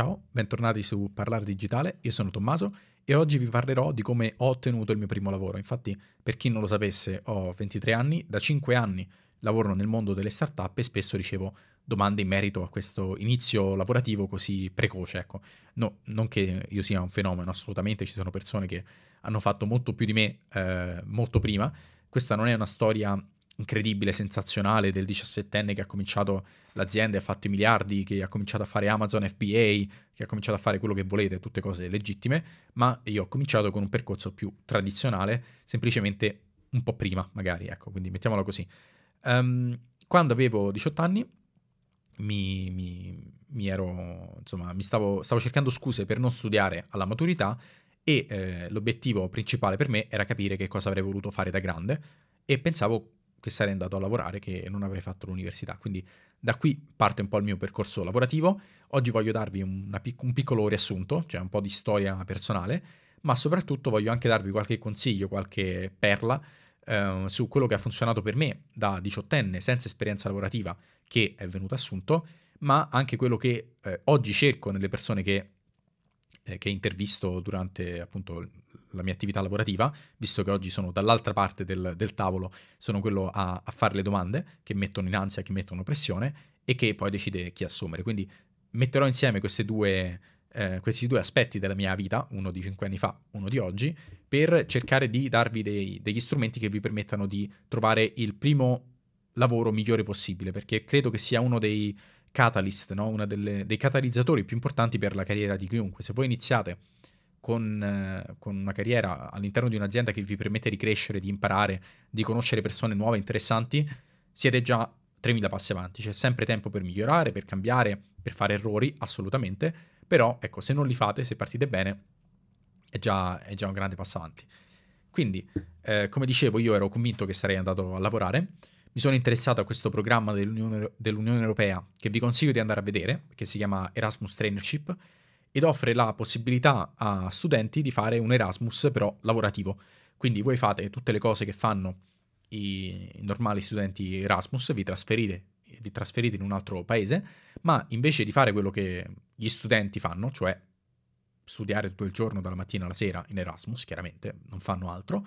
Ciao, bentornati su Parlare Digitale, io sono Tommaso e oggi vi parlerò di come ho ottenuto il mio primo lavoro. Infatti, per chi non lo sapesse, ho 23 anni, da 5 anni lavoro nel mondo delle startup e spesso ricevo domande in merito a questo inizio lavorativo così precoce. Ecco, no, non che io sia un fenomeno, assolutamente ci sono persone che hanno fatto molto più di me eh, molto prima. Questa non è una storia incredibile, sensazionale del 17enne che ha cominciato l'azienda e ha fatto i miliardi, che ha cominciato a fare Amazon FBA, che ha cominciato a fare quello che volete, tutte cose legittime, ma io ho cominciato con un percorso più tradizionale, semplicemente un po' prima magari, ecco, quindi mettiamolo così. Um, quando avevo 18 anni mi, mi, mi, ero, insomma, mi stavo, stavo cercando scuse per non studiare alla maturità e eh, l'obiettivo principale per me era capire che cosa avrei voluto fare da grande e pensavo che sarei andato a lavorare che non avrei fatto l'università. Quindi da qui parte un po' il mio percorso lavorativo. Oggi voglio darvi pic- un piccolo riassunto, cioè un po' di storia personale, ma soprattutto voglio anche darvi qualche consiglio, qualche perla eh, su quello che ha funzionato per me da diciottenne senza esperienza lavorativa che è venuto assunto, ma anche quello che eh, oggi cerco nelle persone che eh, che intervisto durante appunto la mia attività lavorativa, visto che oggi sono dall'altra parte del, del tavolo, sono quello a, a, fare le domande che mettono in ansia, che mettono pressione e che poi decide chi assumere. Quindi metterò insieme due, eh, questi due aspetti della mia vita, uno di cinque anni fa, uno di oggi, per cercare di darvi dei, degli strumenti che vi permettano di trovare il primo lavoro migliore possibile, perché credo che sia uno dei, catalyst, no? uno dei catalizzatori più importanti per la carriera di chiunque. Se voi iniziate con, eh, con, una carriera all'interno di un'azienda che vi permette di crescere, di imparare, di conoscere persone nuove, interessanti, siete già 3.000 passi avanti. C'è sempre tempo per migliorare, per cambiare, per fare errori, assolutamente. Però, ecco, se non li fate, se partite bene, è già, è già un grande passo avanti. Quindi, eh, come dicevo, io ero convinto che sarei andato a lavorare mi sono interessato a questo programma dell'Unione, dell'Unione Europea che vi consiglio di andare a vedere, che si chiama Erasmus Trainership, ed offre la possibilità a studenti di fare un Erasmus però lavorativo. Quindi voi fate tutte le cose che fanno i normali studenti Erasmus, vi trasferite, vi trasferite in un altro paese, ma invece di fare quello che gli studenti fanno, cioè studiare tutto il giorno dalla mattina alla sera in Erasmus, chiaramente non fanno altro,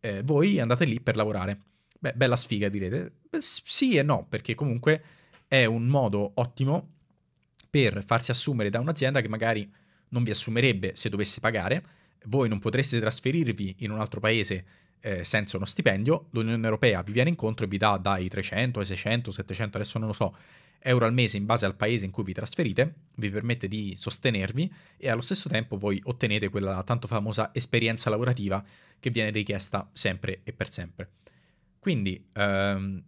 eh, voi andate lì per lavorare. Beh, bella sfiga direte. Beh, sì e no, perché comunque è un modo ottimo per farsi assumere da un'azienda che magari non vi assumerebbe se dovesse pagare, voi non potreste trasferirvi in un altro paese eh, senza uno stipendio, l'Unione Europea vi viene incontro e vi dà dai 300 ai 600, 700, adesso non lo so, euro al mese in base al paese in cui vi trasferite, vi permette di sostenervi e allo stesso tempo voi ottenete quella tanto famosa esperienza lavorativa che viene richiesta sempre e per sempre. Quindi ehm,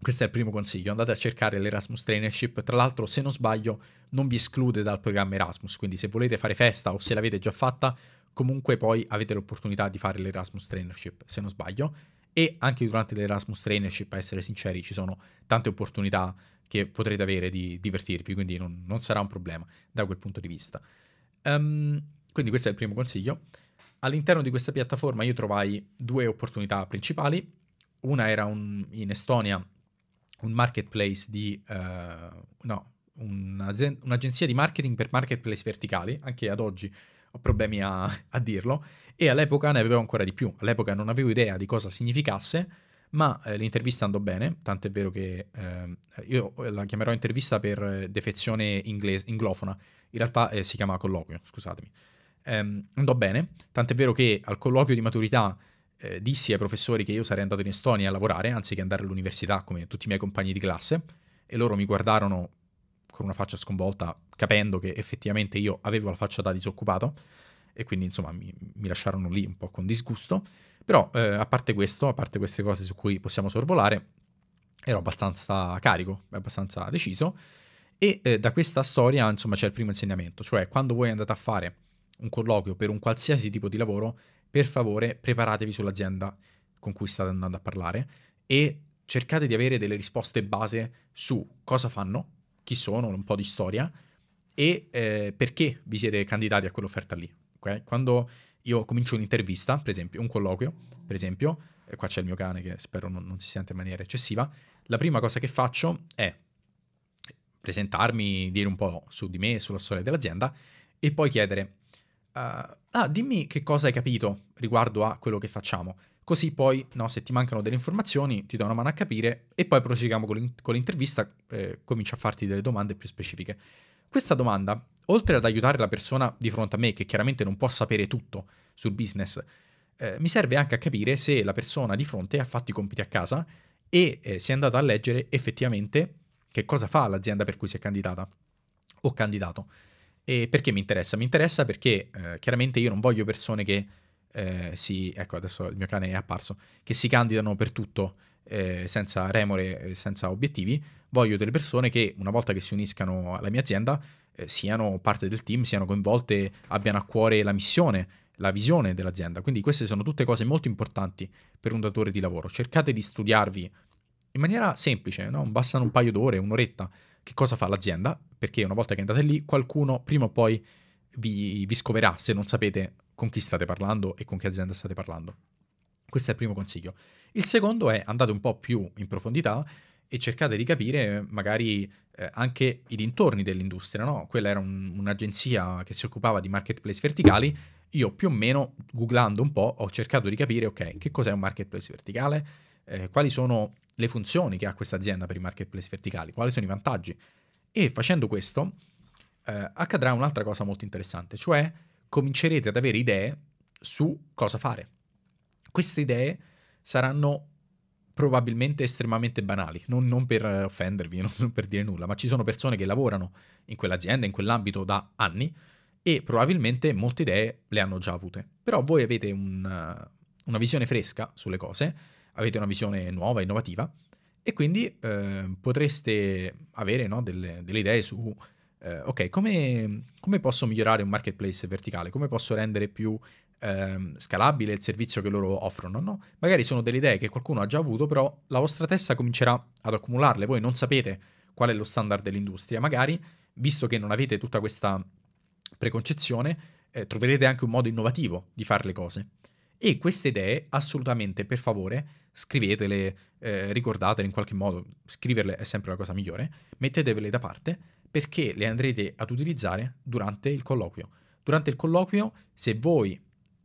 questo è il primo consiglio, andate a cercare l'Erasmus Trainership, tra l'altro se non sbaglio non vi esclude dal programma Erasmus, quindi se volete fare festa o se l'avete già fatta, comunque poi avete l'opportunità di fare l'Erasmus Trainership, se non sbaglio, e anche durante l'Erasmus Trainership, a essere sinceri, ci sono tante opportunità che potrete avere di divertirvi, quindi non, non sarà un problema da quel punto di vista. Um, quindi questo è il primo consiglio. All'interno di questa piattaforma io trovai due opportunità principali una era un, in Estonia un marketplace di... Uh, no, un'agenzia di marketing per marketplace verticali, anche ad oggi ho problemi a, a, dirlo, e all'epoca ne avevo ancora di più, all'epoca non avevo idea di cosa significasse, ma eh, l'intervista andò bene, tant'è vero che eh, io eh, la chiamerò intervista per eh, defezione inglese, inglofona, in realtà eh, si chiama colloquio, scusatemi. Ehm, andò bene, tant'è vero che al colloquio di maturità eh, dissi ai professori che io sarei andato in Estonia a lavorare anziché andare all'università come tutti i miei compagni di classe e loro mi guardarono con una faccia sconvolta, capendo che effettivamente io avevo la faccia da disoccupato e quindi insomma mi, mi lasciarono lì un po' con disgusto. Però eh, a parte questo, a parte queste cose su cui possiamo sorvolare, ero abbastanza carico, abbastanza deciso e eh, da questa storia insomma c'è il primo insegnamento, cioè quando voi andate a fare un colloquio per un qualsiasi tipo di lavoro, per favore preparatevi sull'azienda con cui state andando a parlare e cercate di avere delle risposte base su cosa fanno, chi sono, un po' di storia e eh, perché vi siete candidati a quell'offerta lì. Okay? Quando io comincio un'intervista, per esempio, un colloquio, per esempio, e qua c'è il mio cane che spero non, non si sente in maniera eccessiva, la prima cosa che faccio è presentarmi, dire un po' su di me, sulla storia dell'azienda e poi chiedere eh, ah, dimmi che cosa hai capito riguardo a quello che facciamo. Così poi, no, se ti mancano delle informazioni, ti do una mano a capire e poi proseguiamo con, l'in- con l'intervista, eh, comincio a farti delle domande più specifiche. Questa domanda, oltre ad aiutare la persona di fronte a me, che chiaramente non può sapere tutto sul business, eh, mi serve anche a capire se la persona di fronte ha fatto i compiti a casa e eh, si è andata a leggere effettivamente che cosa fa l'azienda per cui si è candidata o candidato. E perché mi interessa? Mi interessa perché eh, chiaramente io non voglio persone che eh, si... Ecco, adesso il mio cane è apparso, che si candidano per tutto eh, senza remore, senza obiettivi. Voglio delle persone che una volta che si uniscano alla mia azienda eh, siano parte del team, siano coinvolte, abbiano a cuore la missione, la visione dell'azienda. Quindi queste sono tutte cose molto importanti per un datore di lavoro. Cercate di studiarvi in maniera semplice, no? bastano un paio d'ore, un'oretta, che cosa fa l'azienda? Perché una volta che andate lì, qualcuno prima o poi vi, vi scoverà se non sapete con chi state parlando e con che azienda state parlando. Questo è il primo consiglio. Il secondo è andate un po' più in profondità e cercate di capire magari eh, anche i dintorni dell'industria. No? Quella era un, un'agenzia che si occupava di marketplace verticali. Io più o meno, googlando un po', ho cercato di capire, ok, che cos'è un marketplace verticale, eh, quali sono le funzioni che ha questa azienda per i marketplace verticali, quali sono i vantaggi. E facendo questo eh, accadrà un'altra cosa molto interessante, cioè comincerete ad avere idee su cosa fare. Queste idee saranno probabilmente estremamente banali, non, non per offendervi, non, non per dire nulla, ma ci sono persone che lavorano in quell'azienda, in quell'ambito da anni e probabilmente molte idee le hanno già avute. Però voi avete un, una visione fresca sulle cose avete una visione nuova, innovativa e quindi eh, potreste avere no, delle, delle, idee su, eh, ok, come, come, posso migliorare un marketplace verticale, come posso rendere più eh, scalabile il servizio che loro offrono. No? Magari sono delle idee che qualcuno ha già avuto, però la vostra testa comincerà ad accumularle, voi non sapete qual è lo standard dell'industria, magari visto che non avete tutta questa preconcezione, eh, troverete anche un modo innovativo di fare le cose. E queste idee, assolutamente, per favore, scrivetele, eh, ricordatele in qualche modo, scriverle è sempre la cosa migliore, mettetevele da parte perché le andrete ad utilizzare durante il colloquio. Durante il colloquio, se voi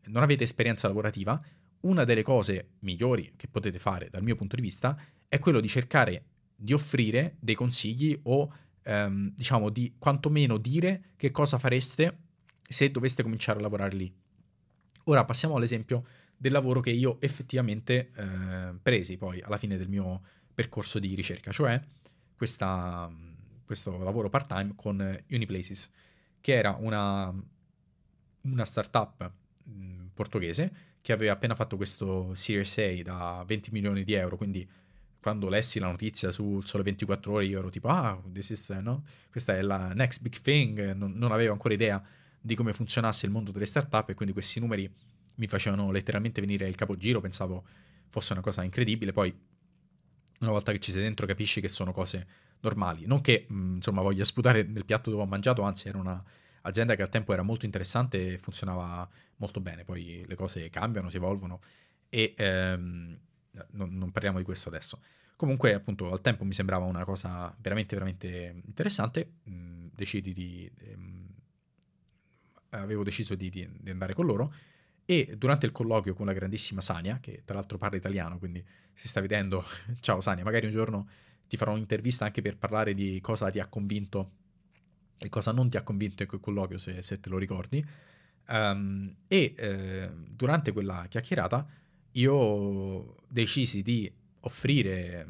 non avete esperienza lavorativa, una delle cose migliori che potete fare dal mio punto di vista è quello di cercare di offrire dei consigli o ehm, diciamo di quantomeno dire che cosa fareste se doveste cominciare a lavorare lì. Ora passiamo all'esempio del lavoro che io effettivamente eh, presi poi alla fine del mio percorso di ricerca, cioè questa, questo lavoro part-time con Uniplaces, che era una, una startup mm, portoghese che aveva appena fatto questo Series A da 20 milioni di euro, quindi quando lessi la notizia su Sole 24 Ore io ero tipo, ah, is, eh, no? questa è la next big thing, non, non avevo ancora idea di come funzionasse il mondo delle startup e quindi questi numeri mi facevano letteralmente venire il capogiro, pensavo fosse una cosa incredibile, poi una volta che ci sei dentro capisci che sono cose normali, non che mh, mm, insomma voglia sputare nel piatto dove ho mangiato, anzi era un'azienda che al tempo era molto interessante e funzionava molto bene, poi le cose cambiano, si evolvono e ehm, non, non parliamo di questo adesso. Comunque, appunto, al tempo mi sembrava una cosa veramente, veramente interessante. Mm, decidi di, ehm, avevo deciso di, di, di andare con loro e durante il colloquio con la grandissima Sania, che tra l'altro parla italiano, quindi si sta vedendo, ciao Sania, magari un giorno ti farò un'intervista anche per parlare di cosa ti ha convinto e cosa non ti ha convinto in quel colloquio, se, se te lo ricordi. Um, e eh, durante quella chiacchierata io decisi di offrire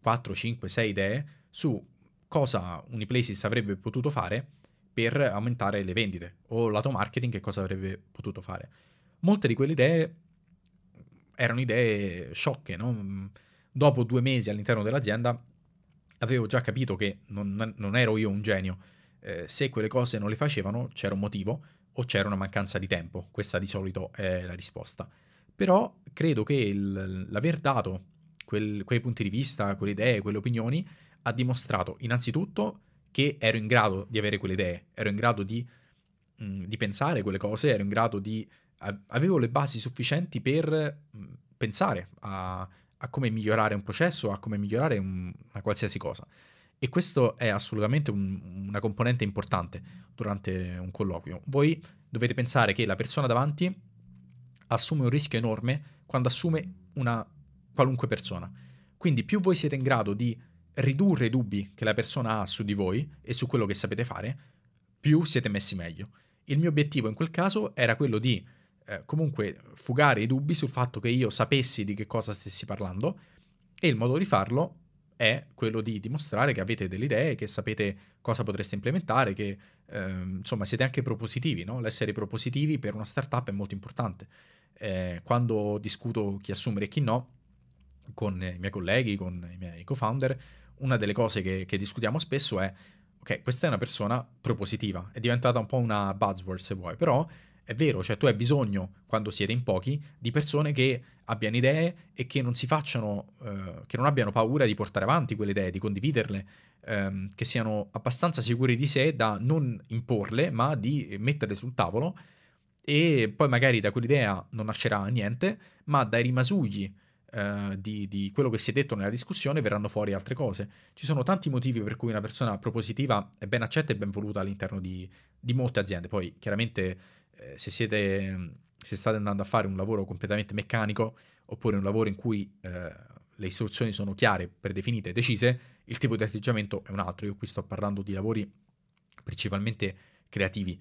4, 5, 6 idee su cosa Uniplaces avrebbe potuto fare per aumentare le vendite o lato marketing che cosa avrebbe potuto fare. Molte di quelle idee erano idee sciocche, no? dopo due mesi all'interno dell'azienda avevo già capito che non, non ero io un genio, eh, se quelle cose non le facevano c'era un motivo o c'era una mancanza di tempo, questa di solito è la risposta. Però credo che il, l'aver dato quel, quei punti di vista, quelle idee, quelle opinioni, ha dimostrato innanzitutto che ero in grado di avere quelle idee, ero in grado di, mh, mm, di pensare quelle cose, ero in grado di... avevo le basi sufficienti per mm, pensare a, a, come migliorare un processo, a come migliorare un, una qualsiasi cosa. E questo è assolutamente un, una componente importante durante un colloquio. Voi dovete pensare che la persona davanti assume un rischio enorme quando assume una qualunque persona. Quindi più voi siete in grado di ridurre i dubbi che la persona ha su di voi e su quello che sapete fare, più siete messi meglio. Il mio obiettivo in quel caso era quello di eh, comunque fugare i dubbi sul fatto che io sapessi di che cosa stessi parlando e il modo di farlo è quello di dimostrare che avete delle idee, che sapete cosa potreste implementare, che ehm, insomma siete anche propositivi, no? l'essere propositivi per una startup è molto importante. Eh, quando discuto chi assumere e chi no, con i miei colleghi, con i miei co-founder, una delle cose che, che discutiamo spesso è, ok, questa è una persona propositiva, è diventata un po' una buzzword se vuoi, però è vero, cioè tu hai bisogno, quando siete in pochi, di persone che abbiano idee e che non si facciano, eh, che non abbiano paura di portare avanti quelle idee, di condividerle, ehm, che siano abbastanza sicuri di sé da non imporle, ma di metterle sul tavolo e poi magari da quell'idea non nascerà niente, ma dai rimasugli eh, di, di, quello che si è detto nella discussione verranno fuori altre cose. Ci sono tanti motivi per cui una persona propositiva è ben accetta e ben voluta all'interno di, di molte aziende. Poi chiaramente eh, se siete se state andando a fare un lavoro completamente meccanico oppure un lavoro in cui eh, le istruzioni sono chiare, predefinite, decise, il tipo di atteggiamento è un altro. Io qui sto parlando di lavori principalmente creativi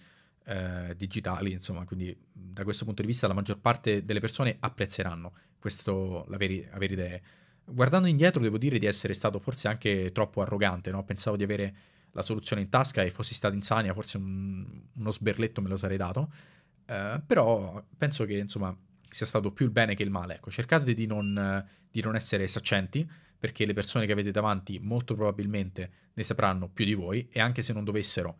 eh, digitali, insomma, quindi da questo punto di vista la maggior parte delle persone apprezzeranno questo, la, veri, la Guardando indietro devo dire di essere stato forse anche troppo arrogante, no? pensavo di avere la soluzione in tasca e fossi stato insania, forse un, uno sberletto me lo sarei dato, eh, però penso che insomma sia stato più il bene che il male. Ecco, cercate di non, di non essere saccenti, perché le persone che avete davanti molto probabilmente ne sapranno più di voi e anche se non dovessero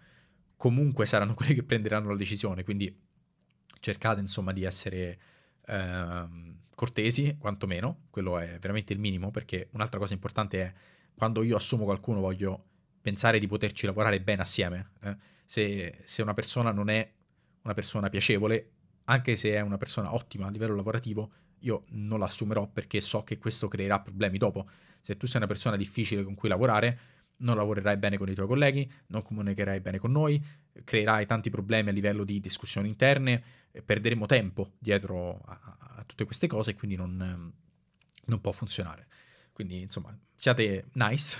comunque saranno quelli che prenderanno la decisione, quindi cercate insomma di essere ehm, cortesi, quantomeno, quello è veramente il minimo, perché un'altra cosa importante è quando io assumo qualcuno voglio pensare di poterci lavorare bene assieme. Eh? Se, se una persona non è una persona piacevole, anche se è una persona ottima a livello lavorativo, io non la assumerò perché so che questo creerà problemi dopo. Se tu sei una persona difficile con cui lavorare, non lavorerai bene con i tuoi colleghi, non comunicherai bene con noi, creerai tanti problemi a livello di discussioni interne, e perderemo tempo dietro a, a tutte queste cose e quindi non, ehm, non, può funzionare. Quindi insomma, siate nice,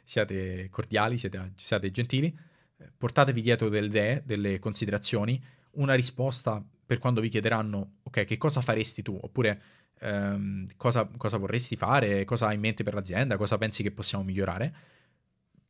siate cordiali, siate, siate gentili, eh, portatevi dietro delle idee, delle considerazioni, una risposta per quando vi chiederanno, ok, che cosa faresti tu? Oppure ehm, cosa, cosa vorresti fare, cosa hai in mente per l'azienda, cosa pensi che possiamo migliorare?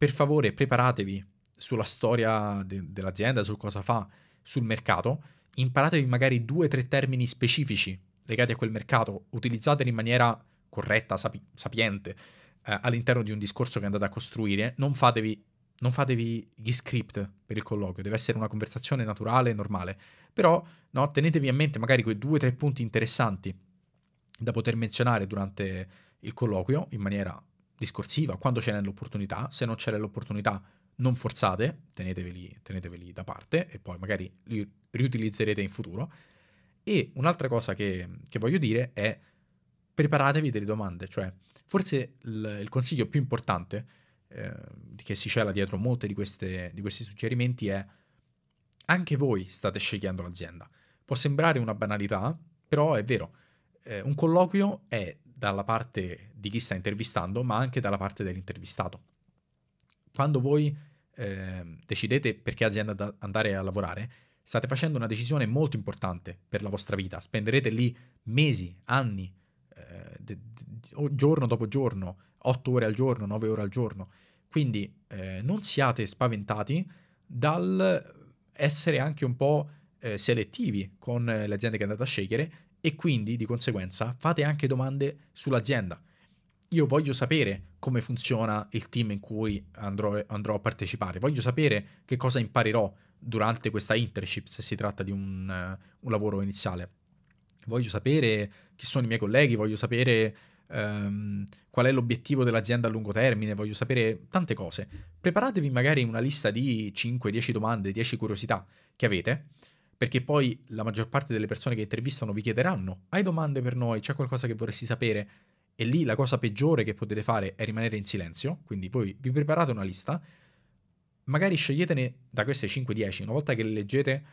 per favore preparatevi sulla storia de- dell'azienda, su cosa fa, sul mercato, imparatevi magari due o tre termini specifici legati a quel mercato, utilizzateli in maniera corretta, sapi- sapiente, eh, all'interno di un discorso che andate a costruire, non fatevi, non fatevi, gli script per il colloquio, deve essere una conversazione naturale e normale, però no, tenetevi a mente magari quei due o tre punti interessanti da poter menzionare durante il colloquio in maniera discorsiva, quando ce n'è l'opportunità, se non ce n'è l'opportunità non forzate, teneteveli, teneteveli da parte e poi magari li riutilizzerete in futuro. E un'altra cosa che, che voglio dire è preparatevi delle domande, cioè forse il, il consiglio più importante eh, che si cela dietro molti di, di questi suggerimenti è anche voi state scegliendo l'azienda. Può sembrare una banalità, però è vero. Eh, un colloquio è dalla parte di chi sta intervistando, ma anche dalla parte dell'intervistato. Quando voi eh, decidete per che azienda andare a lavorare, state facendo una decisione molto importante per la vostra vita. Spenderete lì mesi, anni, eh, giorno dopo giorno, 8 ore al giorno, 9 ore al giorno. Quindi eh, non siate spaventati dal essere anche un po' eh, selettivi con le aziende che andate a scegliere e quindi di conseguenza fate anche domande sull'azienda. Io voglio sapere come funziona il team in cui andrò, andrò a partecipare, voglio sapere che cosa imparerò durante questa internship se si tratta di un, uh, un lavoro iniziale. Voglio sapere chi sono i miei colleghi, voglio sapere um, qual è l'obiettivo dell'azienda a lungo termine, voglio sapere tante cose. Preparatevi magari una lista di 5-10 domande, 10 curiosità che avete perché poi la maggior parte delle persone che intervistano vi chiederanno, hai domande per noi, c'è qualcosa che vorresti sapere? E lì la cosa peggiore che potete fare è rimanere in silenzio, quindi voi vi preparate una lista, magari sceglietene da queste 5-10, una volta che le leggete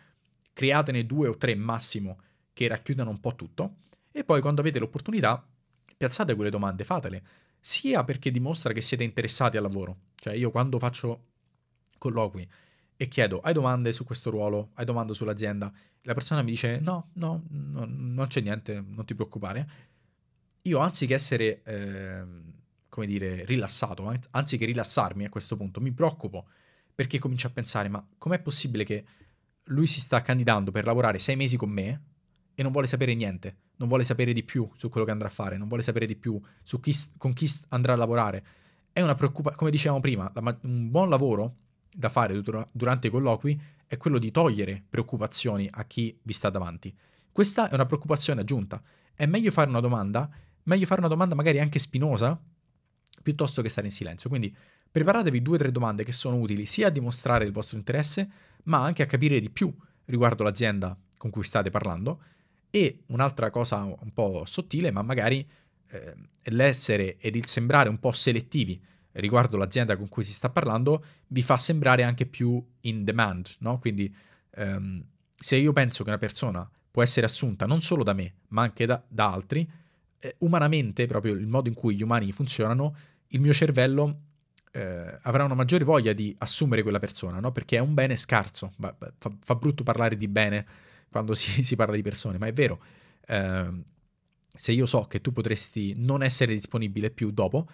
createne due o tre massimo che racchiudano un po' tutto e poi quando avete l'opportunità piazzate quelle domande, fatele, sia perché dimostra che siete interessati al lavoro, cioè io quando faccio colloqui e chiedo, hai domande su questo ruolo? Hai domande sull'azienda? La persona mi dice, no, no, no non c'è niente, non ti preoccupare. Io anziché essere, eh, come dire, rilassato, anziché rilassarmi a questo punto, mi preoccupo perché comincio a pensare, ma com'è possibile che lui si sta candidando per lavorare sei mesi con me e non vuole sapere niente, non vuole sapere di più su quello che andrà a fare, non vuole sapere di più su chi, con chi andrà a lavorare. È una preoccupazione, come dicevamo prima, la, un buon lavoro da fare durante i colloqui è quello di togliere preoccupazioni a chi vi sta davanti. Questa è una preoccupazione aggiunta. È meglio fare una domanda, meglio fare una domanda magari anche spinosa, piuttosto che stare in silenzio. Quindi preparatevi due o tre domande che sono utili sia a dimostrare il vostro interesse, ma anche a capire di più riguardo l'azienda con cui state parlando. E un'altra cosa un po' sottile, ma magari eh, l'essere ed il sembrare un po' selettivi riguardo l'azienda con cui si sta parlando vi fa sembrare anche più in demand, no? Quindi ehm, se io penso che una persona può essere assunta non solo da me, ma anche da, da altri, eh, umanamente, proprio il modo in cui gli umani funzionano, il mio cervello eh, avrà una maggiore voglia di assumere quella persona, no? Perché è un bene scarso. Fa, fa brutto parlare di bene quando si, si, parla di persone, ma è vero. Eh, se io so che tu potresti non essere disponibile più dopo,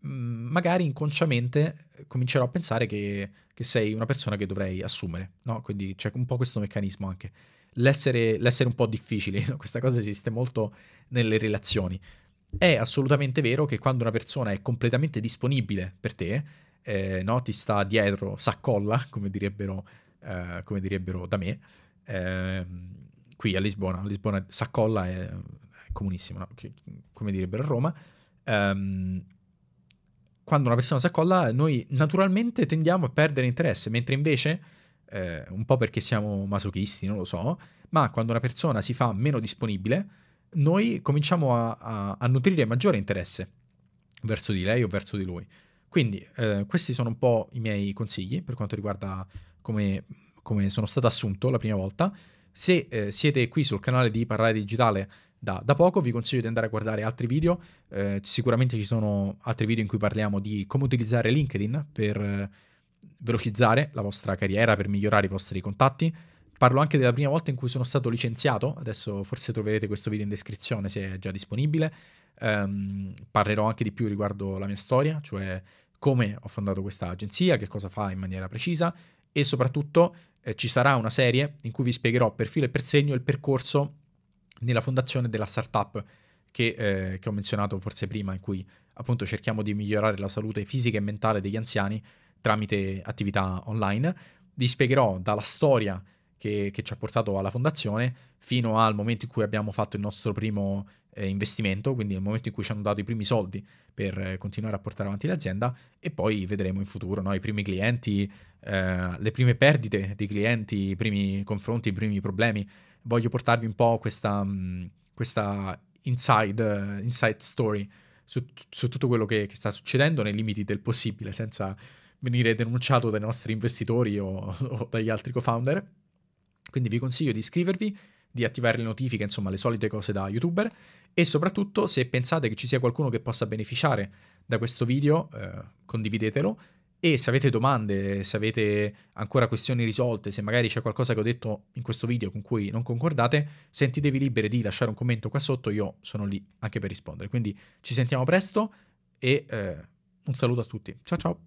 Mhmm, magari inconsciamente eh, comincerò a pensare che, che, sei una persona che dovrei assumere, no? Quindi c'è un po' questo meccanismo anche. L'essere, l'essere un po' difficile, no? questa cosa esiste molto nelle relazioni. È assolutamente vero che quando una persona è completamente disponibile per te, eh, no? ti sta dietro, s'accolla, come direbbero, eh, come direbbero da me, eh, qui a Lisbona. A Lisbona s'accolla è, è comunissimo, come direbbero a Roma. Um, quando una persona si accolla, noi naturalmente tendiamo a perdere interesse, mentre invece, eh, un po' perché siamo masochisti, non lo so, ma quando una persona si fa meno disponibile, noi cominciamo a, a, a nutrire maggiore interesse verso di lei o verso di lui. Quindi eh, questi sono un po' i miei consigli per quanto riguarda come, come sono stato assunto la prima volta. Se eh, siete qui sul canale di Parlare Digitale da, da, poco, vi consiglio di andare a guardare altri video, eh, sicuramente ci sono altri video in cui parliamo di come utilizzare LinkedIn per eh, velocizzare la vostra carriera, per migliorare i vostri contatti. Parlo anche della prima volta in cui sono stato licenziato, adesso forse troverete questo video in descrizione se è già disponibile. Um, parlerò anche di più riguardo la mia storia, cioè come ho fondato questa agenzia, che cosa fa in maniera precisa e soprattutto eh, ci sarà una serie in cui vi spiegherò per filo e per segno il percorso nella fondazione della startup che, eh, che ho menzionato forse prima, in cui appunto cerchiamo di migliorare la salute fisica e mentale degli anziani tramite attività online. Vi spiegherò dalla storia che, che, ci ha portato alla fondazione fino al momento in cui abbiamo fatto il nostro primo eh, investimento, quindi il momento in cui ci hanno dato i primi soldi per eh, continuare a portare avanti l'azienda e poi vedremo in futuro no? i primi clienti, eh, le prime perdite di clienti, i primi confronti, i primi problemi. Voglio portarvi un po' questa, mm, questa inside, uh, inside, story su, su tutto quello che, che sta succedendo nei limiti del possibile, senza venire denunciato dai nostri investitori o, o dagli altri co-founder quindi vi consiglio di iscrivervi, di attivare le notifiche, insomma le solite cose da youtuber e soprattutto se pensate che ci sia qualcuno che possa beneficiare da questo video, eh, condividetelo e se avete domande, se avete ancora questioni risolte, se magari c'è qualcosa che ho detto in questo video con cui non concordate, sentitevi liberi di lasciare un commento qua sotto, io sono lì anche per rispondere. Quindi ci sentiamo presto e eh, un saluto a tutti. Ciao ciao!